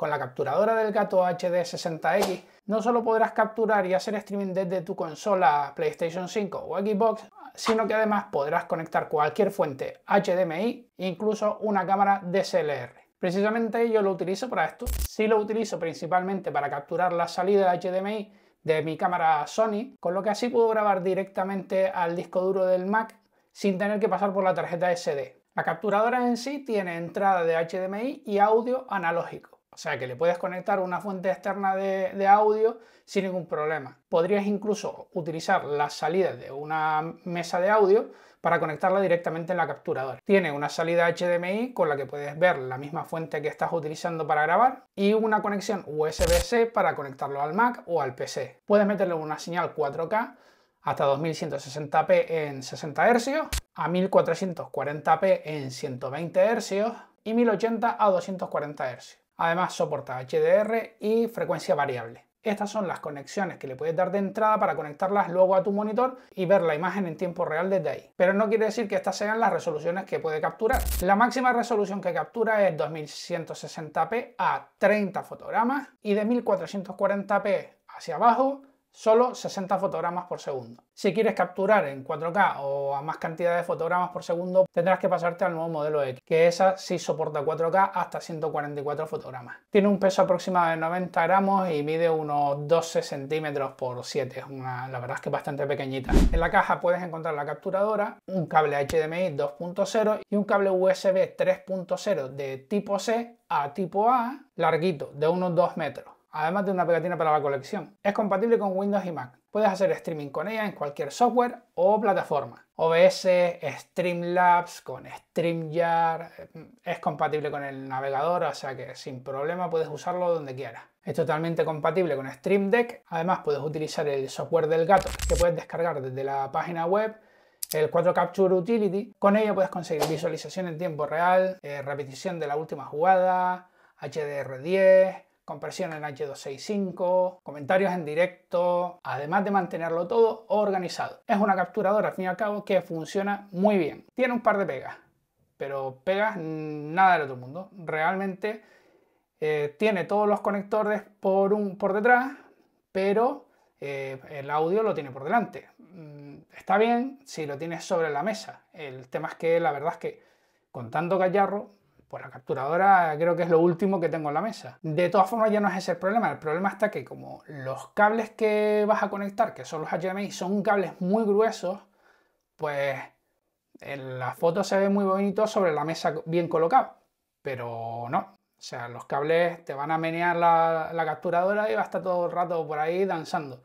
Con la capturadora del gato HD60X no solo podrás capturar y hacer streaming desde tu consola PlayStation 5 o Xbox, sino que además podrás conectar cualquier fuente HDMI, incluso una cámara DSLR. Precisamente yo lo utilizo para esto. Sí lo utilizo principalmente para capturar la salida HDMI de mi cámara Sony, con lo que así puedo grabar directamente al disco duro del Mac sin tener que pasar por la tarjeta SD. La capturadora en sí tiene entrada de HDMI y audio analógico. O sea, que le puedes conectar una fuente externa de, audio sin ningún problema. Podrías incluso utilizar las salidas de una mesa de audio para conectarla directamente en la capturadora. Tiene una salida HDMI con la que puedes ver la misma fuente que estás utilizando para grabar y una conexión USB-C para conectarlo al Mac o al PC. Puedes meterle una señal 4K hasta 2160p en 60 Hz, a 1440p en 120 Hz y 1080 a 240 Hz. Además soporta HDR y frecuencia variable. Estas son las conexiones que le puedes dar de entrada para conectarlas luego a tu monitor y ver la imagen en tiempo real desde ahí. Pero no quiere decir que estas sean las resoluciones que puede capturar. La máxima resolución que captura es 2160p a 30 fotogramas y de 1440p hacia abajo solo 60 fotogramas por segundo. Si quieres capturar en 4K o a más cantidad de fotogramas por segundo, tendrás que pasarte al nuevo modelo X, que esa sí soporta 4K hasta 144 fotogramas. Tiene un peso aproximado de 90 gramos y mide unos 12 centímetros por 7, la verdad es que bastante pequeñita. En la caja puedes encontrar la capturadora, un cable HDMI 2.0 y un cable USB 3.0 de tipo C a tipo A, larguito, de unos 2 metros además de una pegatina para la colección. Es compatible con Windows y Mac. Puedes hacer streaming con ella en cualquier software o plataforma. OBS, Streamlabs, con StreamYard, eh, es compatible con el navegador, o sea que sin problema puedes usarlo donde quieras. Es totalmente compatible con Stream Deck, además puedes utilizar el software del gato que puedes descargar desde la página web el 4 Capture Utility. Con ello puedes conseguir visualización en tiempo real, eh, repetición de la última jugada, HDR10, compresión en H265, comentarios en directo, además de mantenerlo todo organizado. Es una capturadora, al fin y al cabo, que funciona muy bien. Tiene un par de pegas, pero pegas nada del otro mundo. Realmente eh, tiene todos los conectores por, un, por detrás, pero eh, el audio lo tiene por delante. Mm, está bien si lo tienes sobre la mesa. El tema es que la verdad es que con tanto gallarro pues la capturadora creo que es lo último que tengo en la mesa. De todas formas ya no es ese el problema. El problema está que como los cables que vas a conectar, que son los HDMI, son cables muy gruesos, pues en la foto se ve muy bonito sobre la mesa bien colocado. Pero no. O sea, los cables te van a menear la, la capturadora y va a estar todo el rato por ahí danzando.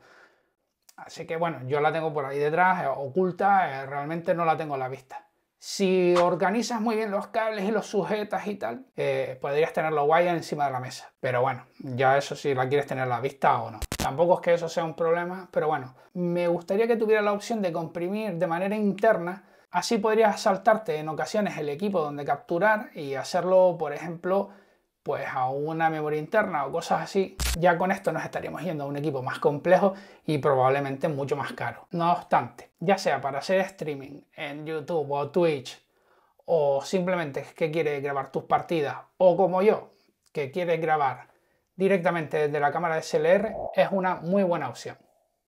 Así que bueno, yo la tengo por ahí detrás, oculta, eh, realmente no la tengo a la vista si organizas muy bien los cables y los sujetas y tal, eh, podrías tenerlo guay encima de la mesa. Pero bueno, ya eso si la quieres tener a la vista o no. Tampoco es que eso sea un problema, pero bueno, me gustaría que tuviera la opción de comprimir de manera interna. Así podrías saltarte en ocasiones el equipo donde capturar y hacerlo, por ejemplo, pues a una memoria interna o cosas así, ya con esto nos estaríamos yendo a un equipo más complejo y probablemente mucho más caro. No obstante, ya sea para hacer streaming en YouTube o Twitch, o simplemente que quiere grabar tus partidas, o como yo, que quiere grabar directamente desde la cámara de SLR, es una muy buena opción.